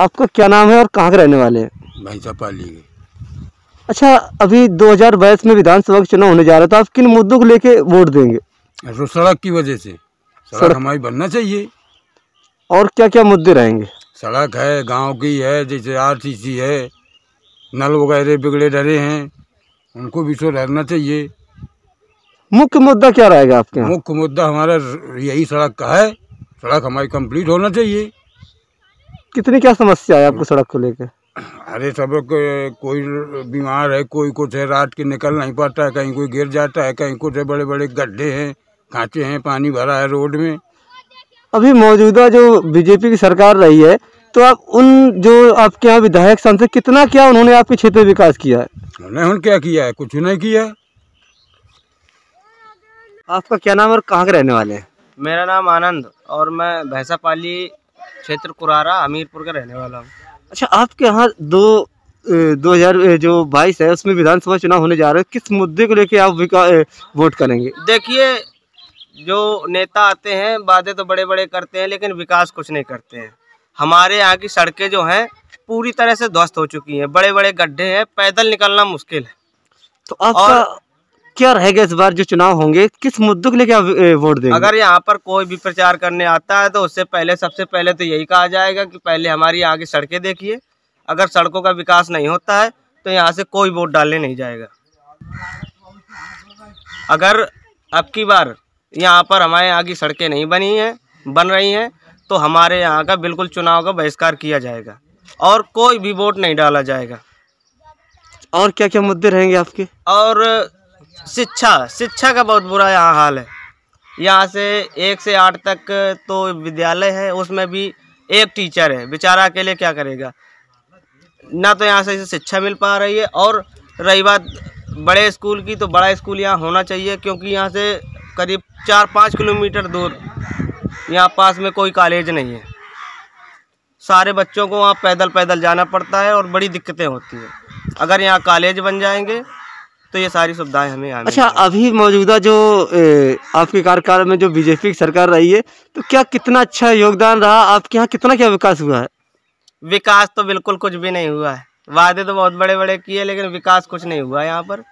आपका क्या नाम है और कहाँ के रहने वाले हैं भाई साहब पाली अच्छा अभी 2022 में विधानसभा चुनाव होने जा रहा था तो आप किन मुद्दों को लेके वोट देंगे सड़क की वजह से सड़क, हमारी बनना चाहिए और क्या क्या मुद्दे रहेंगे सड़क है गांव की है जैसे आर है नल वगैरह बिगड़े डरे हैं उनको भी तो रहना चाहिए मुख्य मुद्दा क्या रहेगा आपके मुख्य मुद्दा हमारा यही सड़क का है सड़क हमारी कंप्लीट होना चाहिए कितनी क्या समस्या है आपको सड़क को लेकर अरे सब कोई बीमार है कोई कुछ है रात के निकल नहीं पाता है कहीं कोई गिर जाता है कहीं कुछ है बड़े बड़े गड्ढे हैं कांचे हैं पानी भरा है रोड में अभी मौजूदा जो बीजेपी की सरकार रही है तो आप उन जो आपके यहाँ विधायक सांसद कितना क्या उन्होंने आपके क्षेत्र में विकास किया है उन्होंने क्या किया है कुछ नहीं किया आपका क्या नाम और कहाँ के रहने वाले हैं मेरा नाम आनंद और मैं भैंसापाली क्षेत्र कुरारा हमीरपुर का रहने वाला हूँ अच्छा आपके यहाँ दो दो हजार जो बाईस है उसमें विधानसभा चुनाव होने जा रहे हैं किस मुद्दे को लेके आप वोट करेंगे देखिए जो नेता आते हैं वादे तो बड़े बड़े करते हैं लेकिन विकास कुछ नहीं करते हैं हमारे यहाँ की सड़कें जो हैं पूरी तरह से ध्वस्त हो चुकी हैं बड़े बड़े गड्ढे हैं पैदल निकलना मुश्किल है तो आपका क्या रहेगा इस बार जो चुनाव होंगे किस मुद्दों के लिए आप वोट देंगे अगर यहाँ पर कोई भी प्रचार करने आता है तो उससे पहले सबसे पहले तो यही कहा जाएगा कि पहले हमारी यहाँ की सड़कें देखिए अगर सड़कों का विकास नहीं होता है तो यहाँ से कोई वोट डालने नहीं जाएगा अगर अब की बार यहाँ पर हमारे यहाँ की सड़कें नहीं बनी हैं बन रही हैं तो हमारे यहाँ का बिल्कुल चुनाव का बहिष्कार किया जाएगा और कोई भी वोट नहीं डाला जाएगा और क्या क्या मुद्दे रहेंगे आपके और शिक्षा शिक्षा का बहुत बुरा यहाँ हाल है यहाँ से एक से आठ तक तो विद्यालय है उसमें भी एक टीचर है बेचारा अकेले क्या करेगा ना तो यहाँ से शिक्षा मिल पा रही है और रही बात बड़े स्कूल की तो बड़ा स्कूल यहाँ होना चाहिए क्योंकि यहाँ से करीब चार पाँच किलोमीटर दूर यहाँ पास में कोई कॉलेज नहीं है सारे बच्चों को वहाँ पैदल पैदल जाना पड़ता है और बड़ी दिक्कतें होती हैं अगर यहाँ कॉलेज बन जाएंगे तो ये सारी सुविधाएं हमें अच्छा अभी मौजूदा जो ए, आपके कार्यकाल में जो बीजेपी की सरकार रही है तो क्या कितना अच्छा योगदान रहा आपके यहाँ कितना क्या विकास हुआ है विकास तो बिल्कुल कुछ भी नहीं हुआ है वादे तो बहुत बड़े बड़े किए लेकिन विकास कुछ नहीं हुआ यहाँ पर